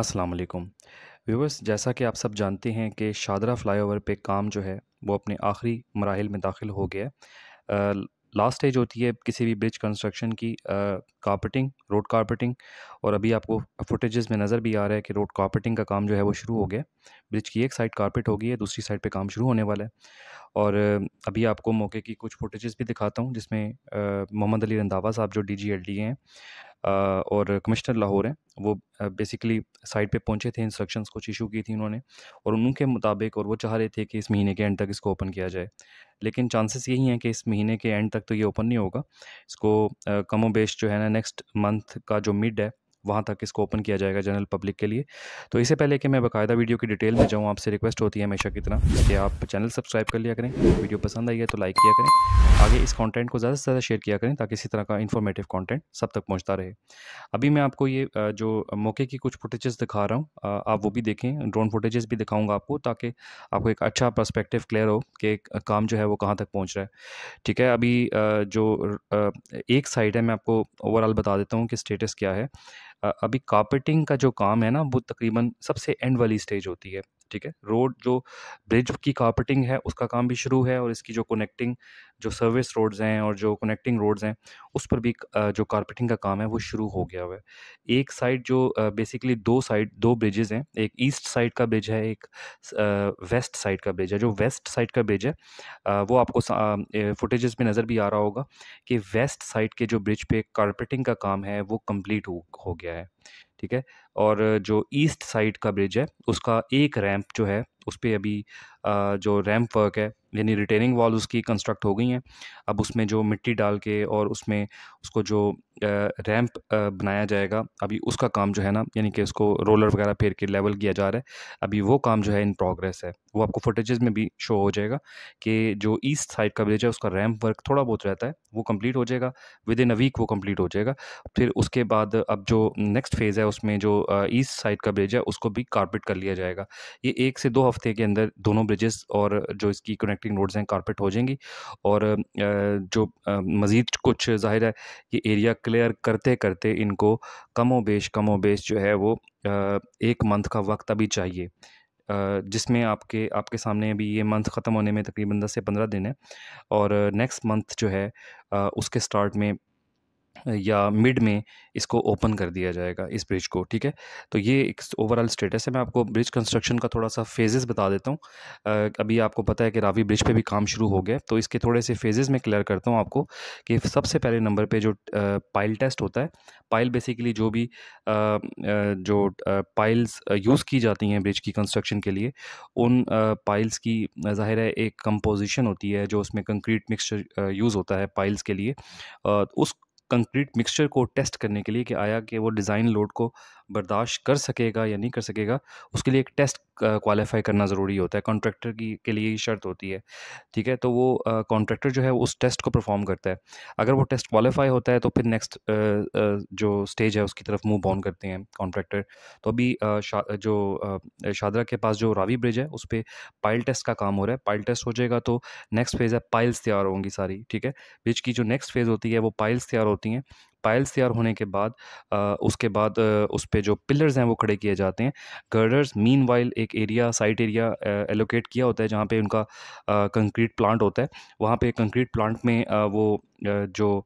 अस्सलाम वालेकुम व्यूवर्स जैसा कि आप सब जानते हैं कि शादरा फ्लाईओवर पे काम जो है वो अपने आखिरी मराहल में दाखिल हो गया है लास्ट स्टेज होती है किसी भी ब्रिज कंस्ट्रक्शन की कारपेटिंग रोड कारपेटिंग और अभी आपको फुटेजेस में नज़र भी आ रहा है कि रोड कारपेटिंग का काम जो है वो शुरू हो गया ब्रिज की एक साइड कारपेट गई है दूसरी साइड पर काम शुरू होने वाला है और अभी आपको मौके की कुछ फ़ुटेज़ भी दिखाता हूँ जिसमें मोहम्मद अली रंधावा साहब जो डी जी एल डी हैं और कमिश्नर लाहौर हैं वो बेसिकली साइट पे पहुंचे थे इंस्ट्रक्शंस कुछ इशू की थी उन्होंने और उनके मुताबिक और वो चाह रहे थे कि इस महीने के एंड तक इसको ओपन किया जाए लेकिन चांसेस यही हैं कि इस महीने के एंड तक तो ये ओपन नहीं होगा इसको कमो बेस्ट जो है ना नेक्स्ट मंथ का जो मिड है वहाँ तक इसको ओपन किया जाएगा जनरल पब्लिक के लिए तो इससे पहले कि मैं बाकायदा वीडियो की डिटेल में जाऊँ आपसे रिक्वेस्ट होती है हमेशा की कि आप चैनल सब्सक्राइब कर लिया करें वीडियो पसंद आई है तो लाइक किया करें आगे इस कॉन्टेंट को ज़्यादा से ज़्यादा शेयर किया करें ताकि इसी तरह का इन्फॉर्मेटिव कॉन्टेंट सब तक पहुँचता रहे अभी मैं आपको ये जो मौके की कुछ फुटेजेस दिखा रहा हूँ आप वो भी देखें ड्रोन फुटेजेस भी दिखाऊँगा आपको ताकि आपको एक अच्छा परस्पेक्टिव क्लियर हो कि काम जो है वो कहाँ तक पहुँच रहा है ठीक है अभी जो एक साइड है मैं आपको ओवरऑल बता देता हूँ कि स्टेटस क्या है अभी कारपेटिंग का जो काम है ना वो तकरीबन सबसे एंड वाली स्टेज होती है ठीक है रोड जो ब्रिज की कारपेटिंग है उसका काम भी शुरू है और इसकी जो कनेक्टिंग जो सर्विस रोड्स हैं और जो कनेक्टिंग रोड्स हैं उस पर भी जो कारपेटिंग का काम है वो शुरू हो गया हुआ है एक साइड जो बेसिकली दो साइड दो ब्रिजेस हैं एक ईस्ट साइड का ब्रिज है एक वेस्ट साइड का ब्रिज है जो वेस्ट साइड का ब्रिज है वो आपको फुटेजेस में नज़र भी आ रहा होगा कि वेस्ट साइड के जो ब्रिज पे कारपेटिंग का काम है वो कम्प्लीट हो, हो गया है ठीक है और जो ईस्ट साइड का ब्रिज है उसका एक रैंप जो है उस पर अभी जो रैंप वर्क है यानी रिटेनिंग वॉल उसकी कंस्ट्रक्ट हो गई हैं अब उसमें जो मिट्टी डाल के और उसमें उसको जो रैंप बनाया जाएगा अभी उसका काम जो है ना यानी कि उसको रोलर वगैरह फेर के लेवल किया जा रहा है अभी वो काम जो है इन प्रोग्रेस है वो आपको फुटेजेस में भी शो हो जाएगा कि जो ईस्ट साइड का विलेज है उसका रैम्प वर्क थोड़ा बहुत रहता है वो कंप्लीट हो जाएगा विद इन अ वीक वो कंप्लीट हो जाएगा फिर उसके बाद अब जो नेक्स्ट फेज़ है उसमें जो ईस्ट साइड का ब्रिज है उसको भी कारपेट कर लिया जाएगा ये एक से दो हफ्ते के अंदर दोनों ब्रिजेस और जो इसकी कनेक्टिंग रोड्स हैं कारपेट हो जाएंगी और जो मज़ीद कुछ जाहिर है ये एरिया क्लियर करते करते इनको कमो बेश कमो बेश जो है वो एक मंथ का वक्त अभी चाहिए जिसमें आपके आपके सामने अभी ये मंथ ख़त्म होने में तकरीबन दस से पंद्रह दिन है और नेक्स्ट मंथ जो है उसके स्टार्ट में या मिड में इसको ओपन कर दिया जाएगा इस ब्रिज को ठीक है तो ये एक ओवरऑल स्टेटस है मैं आपको ब्रिज कंस्ट्रक्शन का थोड़ा सा फेजेस बता देता हूँ अभी आपको पता है कि रावी ब्रिज पे भी काम शुरू हो गया तो इसके थोड़े से फेजेस में क्लियर करता हूँ आपको कि सबसे पहले नंबर पे जो पाइल टेस्ट होता है पाइल बेसिकली जो भी जो पाइल्स यूज़ की जाती हैं ब्रिज की कंस्ट्रक्शन के लिए उन पाइल्स की ज़ाहिर है एक कंपोजिशन होती है जो उसमें कंक्रीट मिक्सचर यूज़ होता है पाइल्स के लिए उस कंक्रीट मिक्सचर को टेस्ट करने के लिए कि आया कि वो डिज़ाइन लोड को बर्दाश्त कर सकेगा या नहीं कर सकेगा उसके लिए एक टेस्ट क्वालिफाई करना ज़रूरी होता है कॉन्ट्रैक्टर की के लिए ही शर्त होती है ठीक है तो वो कॉन्ट्रैक्टर जो है उस टेस्ट को परफॉर्म करता है अगर वो टेस्ट क्वालिफाई होता है तो फिर नेक्स्ट जो स्टेज है उसकी तरफ मूव ऑन करते हैं कॉन्ट्रैक्टर तो अभी शा, जो शादरा के पास जो रावी ब्रिज है उस पर पाइल टेस्ट का काम हो रहा है पाइल टेस्ट हो जाएगा तो नेक्स्ट फेज़ है पाइल्स तैयार होंगी सारी ठीक है ब्रिज की जो नेक्स्ट फेज़ होती है वो पाइल्स तैयार होती हैं पाइल्स तैयार होने के बाद आ, उसके बाद आ, उस पर जो पिलर्स हैं वो खड़े किए जाते हैं गर्डर्स मीन वाइल एक एरिया साइट एरिया एलोकेट किया होता है जहाँ पर उनका कंक्रीट प्लांट होता है वहाँ पर कंक्रीट प्लांट में आ, वो जो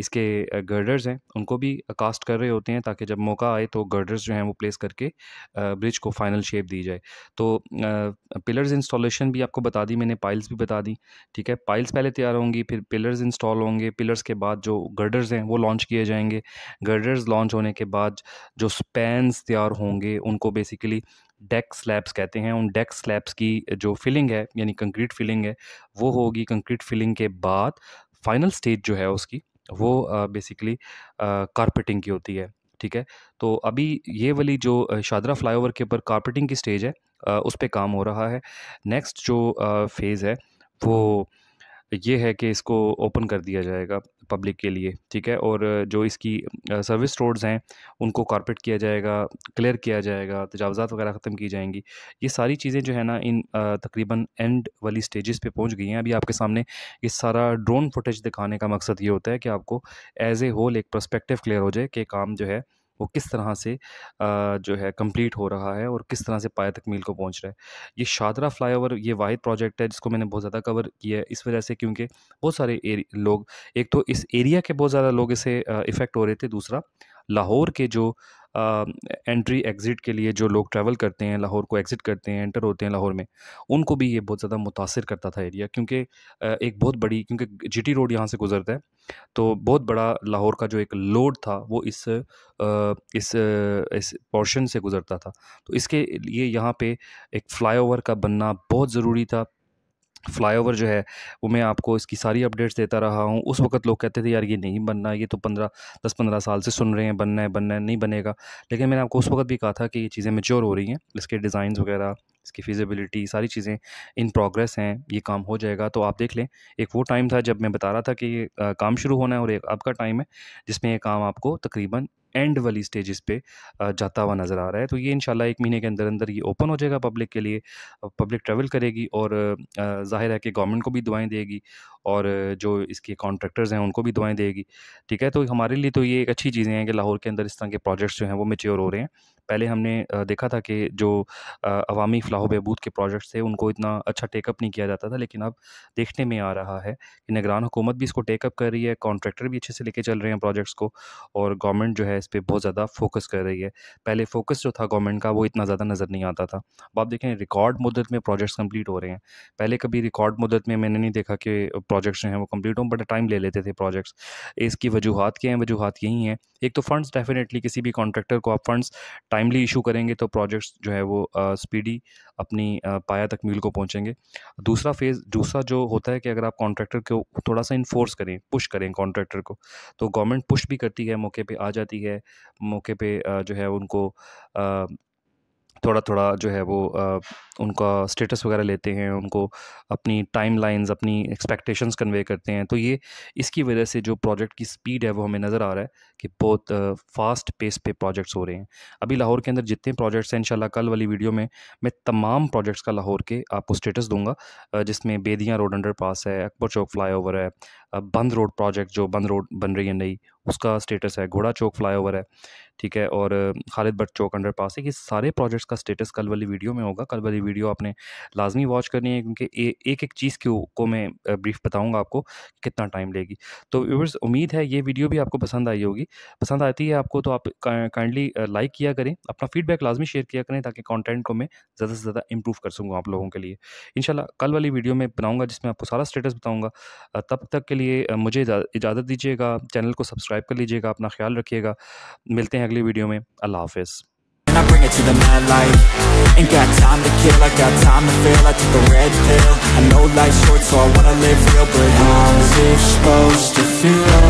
इसके गर्डर्स हैं उनको भी कास्ट कर रहे होते हैं ताकि जब मौका आए तो गर्डर्स जो हैं वो प्लेस करके ब्रिज को फाइनल शेप दी जाए तो पिलर्स इंस्टॉलेशन भी आपको बता दी मैंने पाइल्स भी बता दी ठीक है पाइल्स पहले तैयार होंगी फिर पिलर्स इंस्टॉल होंगे पिलर्स के बाद जो गर्डर्स हैं वो लॉन्च किए जाएंगे गर्डर्स लॉन्च होने के बाद जो स्पैन्स तैयार होंगे उनको बेसिकली डेक स्लैब्स कहते हैं उन डेक स्लैब्स की जो फिलिंग है यानी कंक्रीट फिलिंग है वो होगी कंक्रीट फिलिंग के बाद फाइनल स्टेज जो है उसकी वो बेसिकली हम्म। कारपेटिंग की होती है ठीक है तो अभी ये वाली जो शादरा फ्लाईओवर के ऊपर कारपेटिंग की स्टेज है उस पर काम हो रहा है नेक्स्ट जो फेज़ है वो ये है कि इसको ओपन कर दिया जाएगा पब्लिक के लिए ठीक है और जो इसकी सर्विस रोड्स हैं उनको कारपेट किया जाएगा क्लियर किया जाएगा तजावज़ात वगैरह ख़त्म की जाएंगी ये सारी चीज़ें जो है ना इन तकरीबन एंड वाली स्टेजेस पे पहुंच गई हैं अभी आपके सामने ये सारा ड्रोन फुटेज दिखाने का मकसद ये होता है कि आपको एज ए होल एक प्रस्पेक्टिव क्लियर हो जाए कि काम जो है वो किस तरह से जो है कंप्लीट हो रहा है और किस तरह से पाया तकमील को पहुंच रहा है ये शादरा फ्लाईओवर ये वाहिद प्रोजेक्ट है जिसको मैंने बहुत ज़्यादा कवर किया है इस वजह से क्योंकि बहुत सारे लोग एक तो इस एरिया के बहुत ज़्यादा लोग इसे इफ़ेक्ट हो रहे थे दूसरा लाहौर के जो एंट्री एग्ज़िट के लिए जो लोग ट्रैवल करते हैं लाहौर को एग्ज़िट करते हैं एंटर होते हैं लाहौर में उनको भी ये बहुत ज़्यादा मुतासर करता था एरिया क्योंकि एक बहुत बड़ी क्योंकि जीटी रोड यहाँ से गुजरता है तो बहुत बड़ा लाहौर का जो एक लोड था वो इस इस इस पोर्शन से गुज़रता था तो इसके लिए यहाँ पे एक फ़्लाई का बनना बहुत ज़रूरी था फ्लाईओवर जो है वो मैं आपको इसकी सारी अपडेट्स देता रहा हूँ उस वक्त लोग कहते थे यार ये नहीं बनना ये तो पंद्रह दस पंद्रह साल से सुन रहे हैं बनना है बनना है नहीं बनेगा लेकिन मैंने आपको उस वक्त भी कहा था कि ये चीज़ें मेच्योर हो रही हैं इसके डिज़ाइंस वगैरह इसकी फिजिबिलिटी सारी चीज़ें इन प्रोग्रेस हैं ये काम हो जाएगा तो आप देख लें एक वो टाइम था जब मैं बता रहा था कि ये काम शुरू होना है और एक अब का टाइम है जिसमें ये काम आपको तकरीबन एंड वाली स्टेजेस पे जाता हुआ नज़र आ रहा है तो ये इन एक महीने के अंदर अंदर ये ओपन हो जाएगा पब्लिक के लिए पब्लिक ट्रैवल करेगी और ज़ाहिर है कि गवर्नमेंट को भी दुआएं देगी और जो इसके कॉन्ट्रैक्टर्स हैं उनको भी दुआएं देगी ठीक है तो हमारे लिए तो ये एक अच्छी चीज़ें हैं कि लाहौर के अंदर इस तरह के प्रोजेक्ट्स जो हैं वो मेच्योर हो रहे हैं पहले हमने देखा था कि जो अवामी फलाह बहबूद के प्रोजेक्ट्स थे उनको इतना अच्छा टेकअप नहीं किया जाता था लेकिन अब देखने में आ रहा है कि निगरान हुकूमत भी इसको टेकअप कर रही है कॉन्ट्रैक्टर भी अच्छे से लेके चल रहे हैं प्रोजेक्ट्स को और गवर्नमेंट जो है इस पर बहुत ज़्यादा फोकस कर रही है पहले फोकस जो था गवर्नमेंट का वो इतना ज़्यादा नज़र नहीं आता था अब आप देखें रिकॉर्ड मुदत में प्रोजेक्ट्स कम्प्लीट हो रहे हैं पहले कभी रिकॉर्ड मुदत में मैंने नहीं देखा कि प्रोजेक्ट्स जो हैं वो कंप्लीट हों बट टाइम ले लेते थे प्रोजेक्ट्स इसकी वजूहत क्या हैं वजूहत यही हैं एक तो फंड्स डेफिनेटली किसी भी कॉन्ट्रैक्टर को आप फंड्स टाइमली इशू करेंगे तो प्रोजेक्ट्स जो है वो स्पीडी अपनी पाया तकमील को पहुँचेंगे दूसरा फेज़ दूसरा जो होता है कि अगर आप कॉन्ट्रैक्टर को थोड़ा सा इन्फोर्स करें पुश करें कॉन्ट्रैक्टर को तो गवर्नमेंट पुश भी करती है मौके पर आ जाती है मौके पर जो है उनको थोड़ा थोड़ा जो है वो आ, उनका स्टेटस वगैरह लेते हैं उनको अपनी टाइम लाइन्स अपनी एक्सपेक्टेशंस कन्वे करते हैं तो ये इसकी वजह से जो प्रोजेक्ट की स्पीड है वो हमें नज़र आ रहा है कि बहुत फास्ट पेस पे प्रोजेक्ट्स हो रहे हैं अभी लाहौर के अंदर जितने प्रोजेक्ट्स हैं इंशाल्लाह कल वाली वीडियो में मैं तमाम प्रोजेक्ट्स का लाहौर के आपको स्टेटस दूंगा जिसमें बेदियाँ रोड अंडर पास है अकबर चौक फ्लाई ओवर है बंद रोड प्रोजेक्ट जो बंद रोड बन रही है नई उसका स्टेटस है घोड़ा चौक फ्लाईओवर है ठीक है और खालिद भट्ट चौक अंडर पास है ये सारे प्रोजेक्ट्स का स्टेटस कल वाली वीडियो में होगा कल वाली वीडियो आपने लाजमी वॉच करनी है क्योंकि एक एक चीज़ के को मैं ब्रीफ बताऊँगा आपको कितना टाइम लेगी तो व्यूवर्स उम्मीद है ये वीडियो भी आपको पसंद आई होगी पसंद आती है आपको तो आप काइंडली लाइक किया करें अपना फीडबैक लाजमी शेयर किया करें ताकि कॉन्टेंट को मैं ज़्यादा से ज़्यादा इंप्रूव कर सकूँ आप लोगों के लिए इन कल वाली वीडियो में बनाऊँगा जिसमें आपको सारा स्टेटस बताऊँगा तब तक के लिए लिए मुझे इजाज़त दीजिएगा चैनल को सब्सक्राइब कर लीजिएगा अपना ख्याल रखिएगा मिलते हैं अगली वीडियो में अल्लाह हाफिज़ I bring it to the mad light Ain't got time to kill, I got time to feel I took a red pill I know life's short so I wanna live real But how's it supposed to feel?